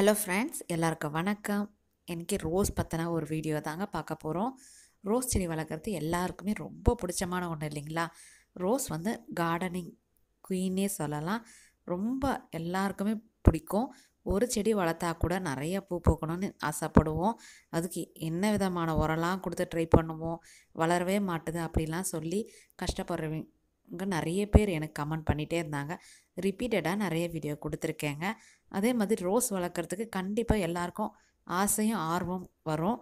hello friends எல்லாருக்கும் வணக்கம் எனக்கு ரோஸ் பற்றின ஒரு வீடியோ தாங்க பார்க்க போகிறோம் ரோஸ் செடி வளர்க்குறது எல்லாருக்குமே ரொம்ப பிடிச்சமான ஒன்று இல்லைங்களா ரோஸ் வந்து கார்டனிங் குயின்னே சொல்லலாம் ரொம்ப எல்லாருக்குமே பிடிக்கும் ஒரு செடி வளர்த்தா கூட நிறைய பூ பூக்கணும்னு ஆசைப்படுவோம் அதுக்கு என்ன விதமான உரம்லாம் கொடுத்து ட்ரை பண்ணுவோம் வளரவே மாட்டுது அப்படிலாம் சொல்லி கஷ்டப்படுறவங்க நிறைய பேர் எனக்கு கமெண்ட் பண்ணிகிட்டே இருந்தாங்க ரிப்பீட்டடாக நிறைய வீடியோ கொடுத்துருக்கேங்க அதே மாதிரி ரோஸ் வளர்க்குறதுக்கு கண்டிப்பாக எல்லாருக்கும் ஆசையும் ஆர்வம் வரும்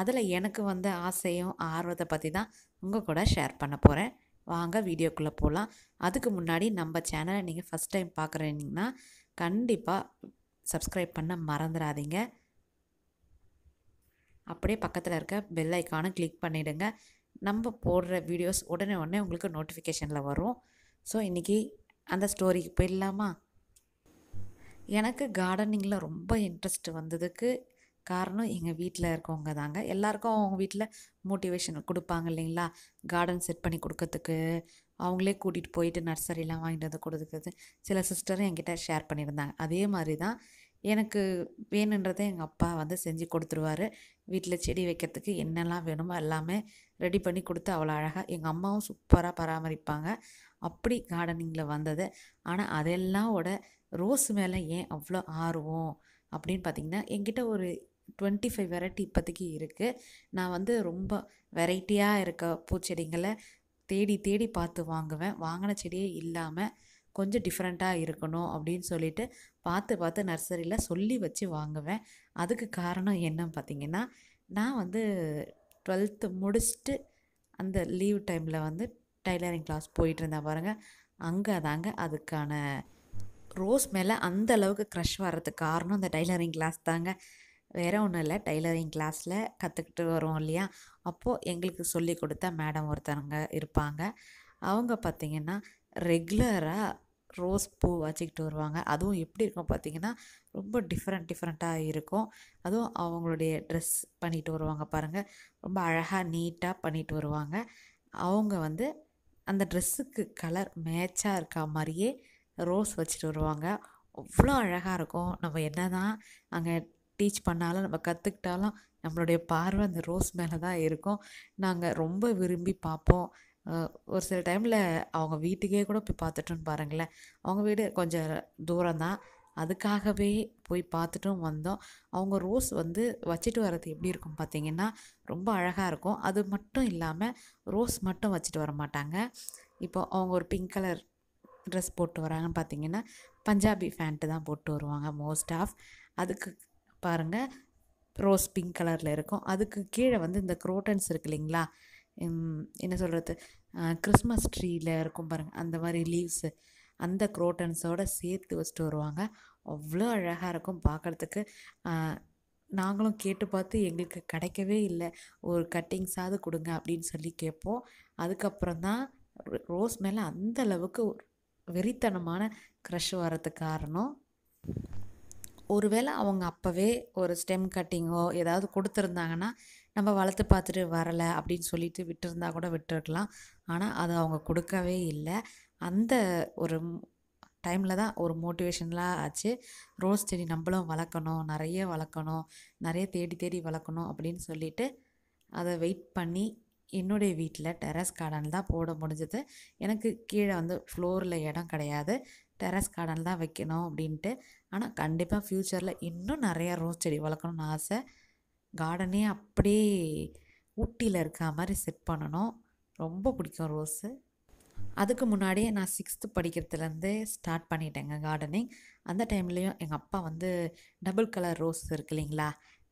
அதில் எனக்கு வந்த ஆசையும் ஆர்வத்தை பற்றி தான் உங்கள் கூட ஷேர் பண்ண போகிறேன் வாங்க வீடியோக்குள்ளே போகலாம் அதுக்கு முன்னாடி நம்ம சேனலை நீங்கள் ஃபஸ்ட் டைம் பார்க்குறீங்கன்னா கண்டிப்பாக சப்ஸ்கிரைப் பண்ண மறந்துடாதீங்க அப்படியே பக்கத்தில் இருக்க பெல் ஐக்கானும் கிளிக் பண்ணிவிடுங்க நம்ம போடுற வீடியோஸ் உடனே உடனே உங்களுக்கு நோட்டிஃபிகேஷனில் வரும் ஸோ இன்றைக்கி அந்த ஸ்டோரிக்கு போயிடலாமா எனக்கு கார்டனிங்கில் ரொம்ப இன்ட்ரெஸ்ட் வந்ததுக்கு காரணம் எங்கள் வீட்டில் இருக்கவங்க தாங்க எல்லாருக்கும் அவங்க வீட்டில் மோட்டிவேஷன் கொடுப்பாங்க இல்லைங்களா கார்டன் செட் பண்ணி கொடுக்கறதுக்கு அவங்களே கூட்டிகிட்டு போயிட்டு நர்சரிலாம் வாங்கிட்டு வந்து கொடுக்குறது சில சிஸ்டரும் என்கிட்ட ஷேர் பண்ணியிருந்தாங்க அதே மாதிரி தான் எனக்கு வேணுன்றதை எங்கள் அப்பா வந்து செஞ்சு கொடுத்துருவாரு வீட்டில் செடி வைக்கிறதுக்கு என்னெல்லாம் வேணுமோ எல்லாமே ரெடி பண்ணி கொடுத்து அவ்வளோ அழகாக எங்கள் அம்மாவும் சூப்பராக பராமரிப்பாங்க அப்படி கார்டனிங்கில் வந்தது ஆனால் அதெல்லாமோட ரோஸ் மேலே ஏன் அவ்வளோ ஆர்வம் அப்படின்னு பார்த்திங்கன்னா என்கிட்ட ஒரு டுவெண்ட்டி ஃபைவ் வெரைட்டி இப்போதைக்கு இருக்குது நான் வந்து ரொம்ப வெரைட்டியாக இருக்க பூச்செடிங்களை தேடி தேடி பார்த்து வாங்குவேன் வாங்கின செடியே இல்லாமல் கொஞ்சம் டிஃப்ரெண்ட்டாக இருக்கணும் அப்படின்னு சொல்லிட்டு பார்த்து பார்த்து நர்சரியில் சொல்லி வச்சு வாங்குவேன் அதுக்கு காரணம் என்னன்னு பார்த்திங்கன்னா நான் வந்து டுவெல்த்து முடிச்சுட்டு அந்த லீவ் டைமில் வந்து டைலரிங் கிளாஸ் போயிட்டு இருந்தா பாருங்கள் அங்கே தாங்க அதுக்கான ரோஸ் மேலே அந்த அளவுக்கு க்ரஷ் வர்றதுக்கு காரணம் அந்த டைலரிங் கிளாஸ் தாங்க வேற ஒன்றும் இல்லை டைலரிங் கிளாஸில் கற்றுக்கிட்டு வருவோம் இல்லையா அப்போது எங்களுக்கு சொல்லி கொடுத்த மேடம் ஒருத்தவங்க இருப்பாங்க அவங்க பார்த்திங்கன்னா ரெகுலராக ரோஸ் பூ வச்சுக்கிட்டு வருவாங்க அதுவும் எப்படி இருக்கும் பார்த்திங்கன்னா ரொம்ப டிஃப்ரெண்ட் டிஃப்ரெண்ட்டாக இருக்கும் அதுவும் அவங்களுடைய ட்ரெஸ் பண்ணிட்டு வருவாங்க பாருங்கள் ரொம்ப அழகாக நீட்டாக பண்ணிட்டு வருவாங்க அவங்க வந்து அந்த ட்ரெஸ்ஸுக்கு கலர் மேட்சாக இருக்கா மாதிரியே ரோஸ் வச்சுட்டு வருவாங்க அவ்வளோ அழகாக இருக்கும் நம்ம என்ன தான் அங்கே டீச் பண்ணாலும் நம்ம கற்றுக்கிட்டாலும் நம்மளுடைய பார்வை அந்த ரோஸ் மேலே தான் இருக்கும் நாங்கள் ரொம்ப விரும்பி பார்ப்போம் ஒரு சில டைமில் அவங்க வீட்டுக்கே கூட போய் பார்த்துட்டோன்னு பாருங்களேன் அவங்க வீடு கொஞ்சம் தூரம் தான் அதுக்காகவே போய் பார்த்துட்டும் வந்தோம் அவங்க ரோஸ் வந்து வச்சுட்டு வர்றது எப்படி இருக்கும் பார்த்திங்கன்னா ரொம்ப அழகாக இருக்கும் அது மட்டும் இல்லாமல் ரோஸ் மட்டும் வச்சுட்டு வர மாட்டாங்க இப்போ அவங்க ஒரு பிங்க் கலர் ட்ரெஸ் போட்டு வராங்கன்னு பார்த்தீங்கன்னா பஞ்சாபி ஃபேண்ட்டு தான் போட்டு வருவாங்க மோஸ்ட் ஆஃப் அதுக்கு பாருங்கள் ரோஸ் பிங்க் கலரில் இருக்கும் அதுக்கு கீழே வந்து இந்த குரோட்டன்ஸ் இருக்கு இல்லைங்களா என்ன சொல்கிறது கிறிஸ்மஸ் ட்ரீயில் இருக்கும் பாருங்கள் அந்த மாதிரி லீவ்ஸு அந்த குரோட்டன்ஸோடு சேர்த்து வச்சுட்டு வருவாங்க அவ்வளோ அழகாக இருக்கும் பார்க்குறதுக்கு நாங்களும் கேட்டு பார்த்து எங்களுக்கு கிடைக்கவே இல்லை ஒரு கட்டிங்ஸாவது கொடுங்க அப்படின்னு சொல்லி கேட்போம் அதுக்கப்புறம் தான் ரோஸ் மேலே அந்த அளவுக்கு வெறித்தனமான க்ரஷ் வரத்துக்கு காரணம் ஒருவேளை அவங்க அப்போவே ஒரு ஸ்டெம் கட்டிங்கோ ஏதாவது கொடுத்துருந்தாங்கன்னா நம்ம வளர்த்து பார்த்துட்டு வரலை அப்படின்னு சொல்லிட்டு விட்டுருந்தா கூட விட்டுருக்கலாம் ஆனால் அது அவங்க கொடுக்கவே இல்லை அந்த ஒரு டைமில் தான் ஒரு மோட்டிவேஷன்லாம் ஆச்சு ரோஸ் செடி நம்மளும் வளர்க்கணும் நிறைய வளர்க்கணும் நிறைய தேடி தேடி வளர்க்கணும் அப்படின்னு சொல்லிட்டு அதை வெயிட் பண்ணி என்னுடைய வீட்டில் டெரஸ் கார்டன் தான் போட முடிஞ்சது எனக்கு கீழே வந்து ஃப்ளோரில் இடம் கிடையாது டெரஸ் கார்டன் தான் வைக்கணும் அப்படின்ட்டு ஆனால் கண்டிப்பாக ஃப்யூச்சரில் இன்னும் நிறையா ரோஸ் செடி வளர்க்கணும்னு ஆசை கார்டனே அப்படியே ஊட்டியில் இருக்க மாதிரி செட் பண்ணணும் ரொம்ப பிடிக்கும் ரோஸு அதுக்கு முன்னாடியே நான் சிக்ஸ்த்து படிக்கிறதுலேருந்து ஸ்டார்ட் பண்ணிட்டேங்க கார்டனிங் அந்த டைம்லேயும் எங்கள் அப்பா வந்து டபுள் கலர் ரோஸ் இருக்கு இல்லைங்களா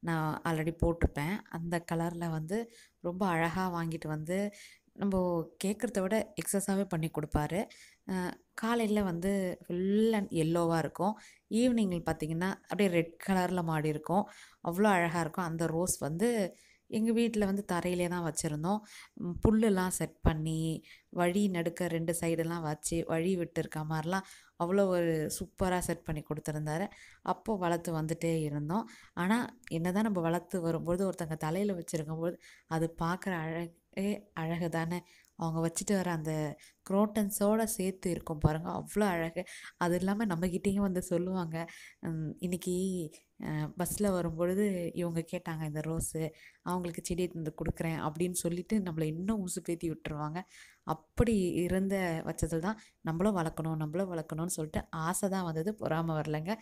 நான் ஆல்ரெடி போட்டிருப்பேன் அந்த கலரில் வந்து ரொம்ப அழகாக வாங்கிட்டு வந்து நம்ம கேட்குறத விட எக்ஸஸாகவே பண்ணி கொடுப்பாரு காலையில் வந்து ஃபுல் அண்ட் எல்லோவாக இருக்கும் ஈவினிங்கில் பார்த்திங்கன்னா அப்படியே ரெட் கலரில் மாடி இருக்கும் அவ்வளோ அழகாக இருக்கும் அந்த ரோஸ் வந்து எங்கள் வீட்டில் வந்து தரையிலே தான் வச்சுருந்தோம் புல்லெல்லாம் செட் பண்ணி வழி நடுக்க ரெண்டு சைடெல்லாம் வச்சு வழி விட்டுருக்க மாதிரிலாம் அவ்வளோ ஒரு சூப்பராக செட் பண்ணி கொடுத்துருந்தாரு அப்போது வளர்த்து வந்துட்டே இருந்தோம் ஆனால் என்ன தான் நம்ம வளர்த்து வரும்பொழுது ஒருத்தங்க தலையில் வச்சுருக்கும்போது அது பார்க்குற அழகே அழகு தானே அவங்க வச்சுட்டு வர அந்த குரோட்டன்ஸோடு சேர்த்து இருக்கும் பாருங்கள் அவ்வளோ அழகு அது இல்லாமல் நம்மக்கிட்டேயும் வந்து சொல்லுவாங்க இன்றைக்கி பஸ்ஸில் வரும்பொழுது இவங்க கேட்டாங்க இந்த ரோஸு அவங்களுக்கு செடி தந்து கொடுக்குறேன் அப்படின்னு சொல்லிட்டு நம்மளை இன்னும் ஊசு பேத்தி விட்டுருவாங்க அப்படி இருந்த பட்சத்தில் தான் நம்மளும் வளர்க்கணும் நம்மளும் வளர்க்கணும்னு சொல்லிட்டு ஆசை தான் வந்தது பொறாமல் வரலைங்க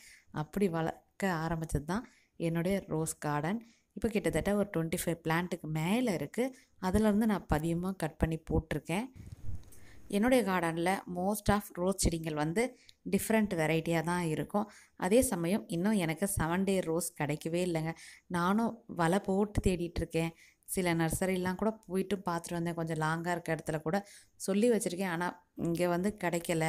அப்படி வளர்க்க ஆரம்பித்தது தான் என்னுடைய ரோஸ் கார்டன் இப்போ கிட்டத்தட்ட ஒரு டுவெண்ட்டி ஃபைவ் பிளான்ட்டுக்கு மேலே இருக்குது அதிலேருந்து நான் பதியமாக கட் பண்ணி போட்டிருக்கேன் என்னுடைய கார்டனில் மோஸ்ட் ஆஃப் ரோஸ் செடிகள் வந்து டிஃப்ரெண்ட் வெரைட்டியாக தான் இருக்கும் அதே சமயம் இன்னும் எனக்கு செவன் டே ரோஸ் கிடைக்கவே இல்லைங்க நானும் வலை போட்டு தேடிட்டுருக்கேன் சில நர்சரிலாம் கூட போயிட்டு பார்த்துட்டு வந்தேன் கொஞ்சம் லாங்காக இருக்க இடத்துல கூட சொல்லி வச்சுருக்கேன் ஆனால் இங்கே வந்து கிடைக்கல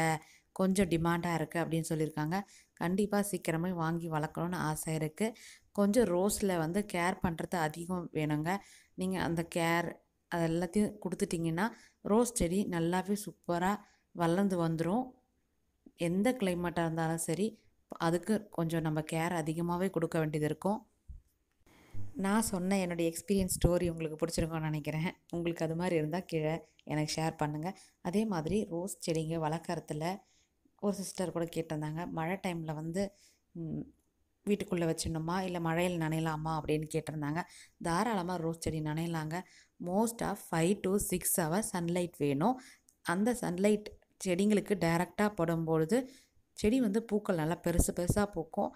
கொஞ்சம் டிமாண்டாக இருக்குது அப்படின்னு சொல்லியிருக்காங்க கண்டிப்பாக சீக்கிரமே வாங்கி வளர்க்கணும்னு ஆசை இருக்குது கொஞ்சம் ரோஸில் வந்து கேர் பண்ணுறது அதிகம் வேணுங்க நீங்கள் அந்த கேர் அது எல்லாத்தையும் கொடுத்துட்டிங்கன்னா ரோஸ் செடி நல்லாவே சூப்பராக வளர்ந்து வந்துடும் எந்த கிளைமேட்டாக இருந்தாலும் சரி அதுக்கு கொஞ்சம் நம்ம கேர் அதிகமாகவே கொடுக்க வேண்டியது இருக்கும் நான் சொன்ன என்னுடைய எக்ஸ்பீரியன்ஸ் ஸ்டோரி உங்களுக்கு பிடிச்சிருக்கோன்னு நினைக்கிறேன் உங்களுக்கு அது மாதிரி இருந்தால் கீழே எனக்கு ஷேர் பண்ணுங்கள் அதே மாதிரி ரோஸ் செடிங்க வளர்க்குறதுல ஒரு சிஸ்டர் கூட கேட்டிருந்தாங்க மழை டைமில் வந்து வீட்டுக்குள்ளே வச்சிடணுமா இல்லை மழையில் நனையலாமா அப்படின்னு கேட்டிருந்தாங்க தாராளமாக ரோஸ் செடி நனையலாங்க most of five to six hour sunlight வேணும் அந்த சன்லைட் செடிங்களுக்கு டைரெக்டாக போடும்பொழுது செடி வந்து பூக்கள் நல்லா பெருசு பெருசாக பூக்கும்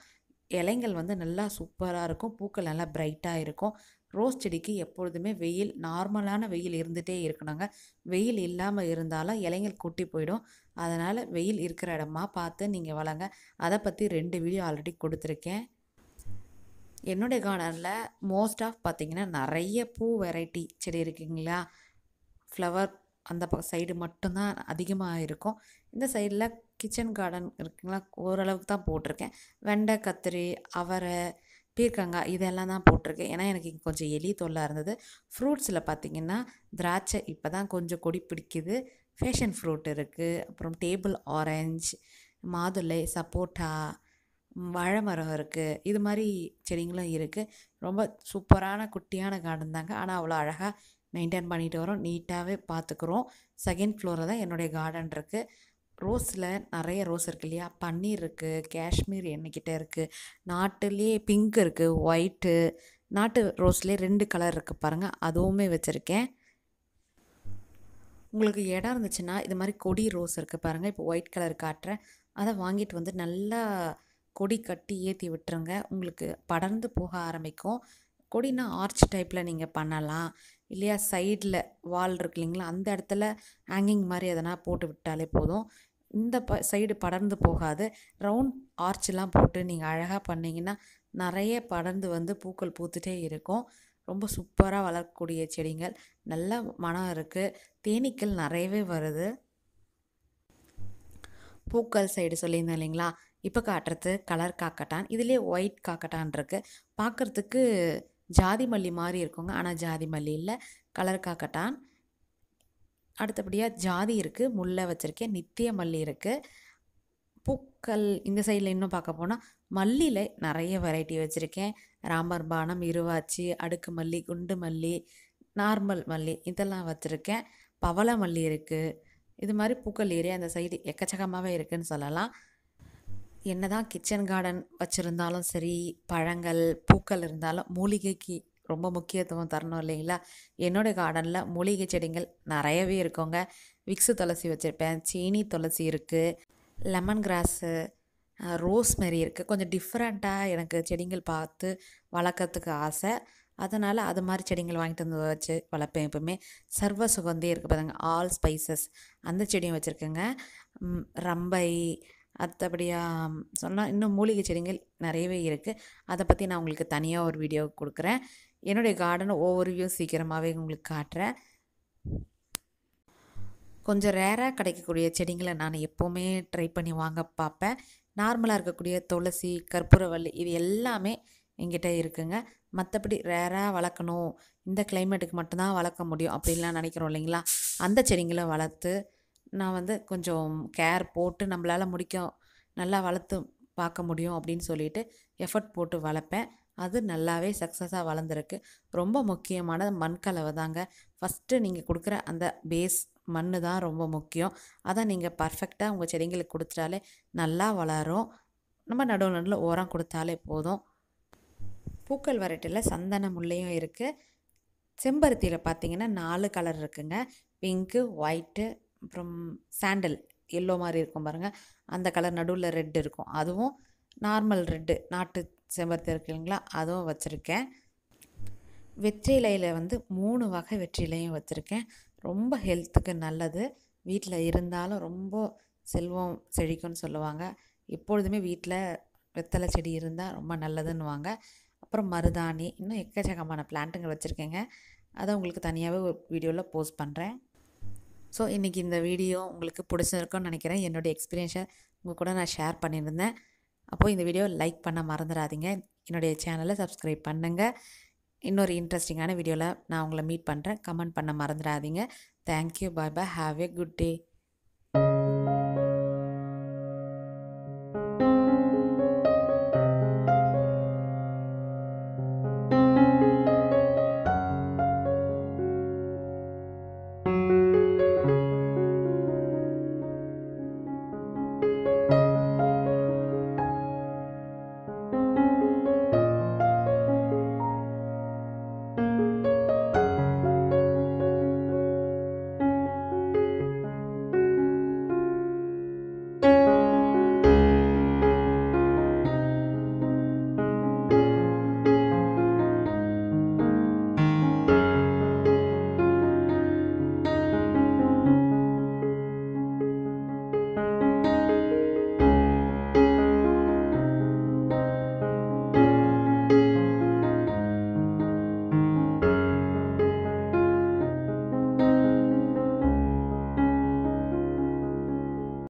இலைங்கள் வந்து நல்லா சூப்பராக இருக்கும் பூக்கள் நல்லா பிரைட்டாக இருக்கும் ரோஸ் செடிக்கு எப்பொழுதுமே வெயில் நார்மலான வெயில் இருந்துகிட்டே இருக்கணுங்க வெயில் இல்லாமல் இருந்தாலும் இலைங்கள் கூட்டி போயிடும் அதனால் வெயில் இருக்கிற இடமா பார்த்து நீங்கள் வளங்க அதை பற்றி ரெண்டு வீடியோ ஆல்ரெடி கொடுத்துருக்கேன் என்னுடைய கார்டனில் மோஸ்ட் ஆஃப் பார்த்திங்கன்னா நிறைய பூ வெரைட்டி செடி இருக்குங்களா ஃப்ளவர் அந்த பக்கம் சைடு மட்டும்தான் அதிகமாக இருக்கும் இந்த சைடில் கிச்சன் கார்டன் இருக்குங்களா ஓரளவுக்கு தான் போட்டிருக்கேன் வெண்டை கத்திரி அவரை பீர்க்கங்காய் இதெல்லாம் தான் போட்டிருக்கேன் ஏன்னா எனக்கு இங்கே கொஞ்சம் எலி தொல்லாக இருந்தது ஃப்ரூட்ஸில் பார்த்திங்கன்னா திராட்சை இப்போ தான் கொஞ்சம் கொடி பிடிக்குது ஃபேஷன் ஃப்ரூட் இருக்குது அப்புறம் டேபிள் ஆரஞ்சு மாதுளை சப்போட்டா வாழை மரம் இருக்குது இது மாதிரி செடிங்களும் இருக்குது ரொம்ப சூப்பரான குட்டியான கார்டன் தாங்க ஆனால் அவ்வளோ அழகாக மெயின்டைன் பண்ணிட்டு வரோம் நீட்டாகவே பார்த்துக்குறோம் செகண்ட் ஃப்ளோரில் தான் என்னுடைய கார்டன் இருக்குது ரோஸில் நிறைய ரோஸ் இருக்குது இல்லையா பன்னீர் இருக்குது காஷ்மீர் எண்ணெய்கிட்ட இருக்குது நாட்டுலேயே பிங்க் இருக்குது ஒயிட்டு நாட்டு ரோஸ்லேயே ரெண்டு கலர் இருக்குது பாருங்கள் அதுவுமே வச்சுருக்கேன் உங்களுக்கு இடம் இருந்துச்சுன்னா இது மாதிரி கொடி ரோஸ் இருக்குது பாருங்கள் இப்போ ஒயிட் கலர் காட்டுறேன் அதை வாங்கிட்டு வந்து நல்லா கொடி கட்டி ஏற்றி விட்டுருங்க உங்களுக்கு படர்ந்து போக ஆரம்பிக்கும் கொடினா ஆர்ச் டைப்பில் நீங்கள் பண்ணலாம் இல்லையா சைடில் வால் இருக்கு இல்லைங்களா அந்த இடத்துல ஹேங்கிங் மாதிரி எதனா போட்டு விட்டாலே போதும் இந்த ப சைடு படர்ந்து போகாது ரவுண்ட் ஆர்ச்லாம் போட்டு நீங்கள் அழகாக பண்ணிங்கன்னா நிறைய படர்ந்து வந்து பூக்கள் பூத்துட்டே இருக்கும் ரொம்ப சூப்பராக வளரக்கூடிய செடிங்கள் நல்ல மனம் இருக்குது தேனீக்கள் நிறையவே வருது பூக்கள் சைடு சொல்லியிருந்தேன் இல்லைங்களா இப்போ காட்டுறது கலர் காக்கட்டான் இதுலேயே ஒயிட் காக்கட்டான் இருக்குது பார்க்குறதுக்கு ஜாதி மல்லி மாதிரி இருக்குங்க ஆனால் ஜாதி மல்லி இல்லை கலர் காக்கட்டான் அடுத்தபடியாக ஜாதி இருக்குது முல்லை வச்சுருக்கேன் நித்திய மல்லி இருக்குது பூக்கள் இந்த சைடில் இன்னும் பார்க்க போனால் மல்லியில் நிறைய வெரைட்டி வச்சுருக்கேன் ராமர் பானம் இருவாச்சி அடுக்கு மல்லி குண்டு மல்லி நார்மல் மல்லி இதெல்லாம் வச்சுருக்கேன் பவள மல்லி இருக்குது இது மாதிரி பூக்கள் ஏரியா அந்த சைடு எக்கச்சக்கமாகவே இருக்குதுன்னு சொல்லலாம் என்ன தான் கிச்சன் கார்டன் வச்சுருந்தாலும் சரி பழங்கள் பூக்கள் இருந்தாலும் மூலிகைக்கு ரொம்ப முக்கியத்துவம் தரணும் இல்லைங்களா என்னோடய கார்டனில் மூலிகை செடிகள் நிறையவே இருக்குங்க விக்ஸு துளசி வச்சுருப்பேன் சீனி துளசி இருக்குது லெமன் கிராஸு ரோஸ்மெரி இருக்குது கொஞ்சம் டிஃப்ரெண்ட்டாக எனக்கு செடிங்கள் பார்த்து வளர்க்குறதுக்கு ஆசை அதனால் அது மாதிரி செடிகள் வாங்கிட்டு வந்து வச்சு வளர்ப்பேன் எப்பவுமே சர்வ சுகந்தே இருக்குது பாருங்க ஆல் ஸ்பைசஸ் அந்த செடியும் வச்சுருக்கேங்க ரம்பை அத்தபடியாக சொன்னால் இன்னும் மூலிகை செடிகள் நிறையவே இருக்குது அதை பற்றி நான் உங்களுக்கு தனியாக ஒரு வீடியோ கொடுக்குறேன் என்னுடைய கார்டன் ஒவ்வொரு வியூ சீக்கிரமாகவே உங்களுக்கு காட்டுறேன் கொஞ்சம் ரேராக கிடைக்கக்கூடிய செடிங்களை நான் எப்போவுமே ட்ரை பண்ணி வாங்க பார்ப்பேன் நார்மலாக இருக்கக்கூடிய துளசி கற்பூரவள்ளி இது எல்லாமே எங்கிட்ட இருக்குங்க மற்றபடி ரேராக வளர்க்கணும் இந்த கிளைமேட்டுக்கு மட்டும்தான் வளர்க்க முடியும் அப்படின்லாம் நினைக்கிறோம் இல்லைங்களா அந்த செடிங்களை வளர்த்து நான் வந்து கொஞ்சம் கேர் போட்டு நம்மளால் முடிக்கும் நல்லா வளர்த்து பார்க்க முடியும் அப்படின்னு சொல்லிட்டு எஃபர்ட் போட்டு வளர்ப்பேன் அது நல்லாவே சக்ஸஸாக வளர்ந்துருக்கு ரொம்ப முக்கியமான மண் கலவை தாங்க ஃபஸ்ட்டு நீங்கள் கொடுக்குற அந்த பேஸ் மண் தான் ரொம்ப முக்கியம் அதை நீங்கள் பர்ஃபெக்டாக உங்கள் செடிங்களுக்கு கொடுத்துட்டாலே நல்லா வளரும் நம்ம நடுவு நடுவில் உரம் கொடுத்தாலே போதும் பூக்கள் வரட்டில் சந்தன முள்ளையும் இருக்குது செம்பருத்தியில் பார்த்தீங்கன்னா நாலு கலர் இருக்குங்க பிங்க்கு ஒயிட்டு அப்புறம் சாண்டல் எல்லோ மாதிரி இருக்கும் பாருங்கள் அந்த கலர் நடுவில் ரெட் இருக்கும் அதுவும் நார்மல் ரெட்டு நாட்டு செம்பருத்தி இருக்கு இல்லைங்களா அதுவும் வச்சுருக்கேன் வெற்றிலையில் வந்து மூணு வகை வெற்றிலையும் வச்சுருக்கேன் ரொம்ப ஹெல்த்துக்கு நல்லது வீட்டில் இருந்தாலும் ரொம்ப செல்வம் செழிக்கும்னு சொல்லுவாங்க எப்பொழுதுமே வீட்டில் வெத்தலை செடி இருந்தால் ரொம்ப நல்லதுன்னுவாங்க அப்புறம் மருதாணி இன்னும் எக்கச்சக்கமான பிளான்ட்டுங்க வச்சுருக்கேங்க அதை உங்களுக்கு தனியாகவே ஒரு வீடியோவில் போஸ்ட் பண்ணுறேன் ஸோ இன்றைக்கி இந்த வீடியோ உங்களுக்கு பிடிச்சிருக்கும்னு நினைக்கிறேன் என்னுடைய எக்ஸ்பீரியன்ஸை உங்கள் கூட நான் ஷேர் பண்ணியிருந்தேன் அப்போது இந்த வீடியோ லைக் பண்ண மறந்துடாதீங்க என்னுடைய சேனலை சப்ஸ்கிரைப் பண்ணுங்கள் இன்னொரு இன்ட்ரெஸ்டிங்கான வீடியோவில் நான் உங்களை மீட் பண்ணுறேன் கமெண்ட் பண்ண மறந்துடாதீங்க thank you bye bye have a good day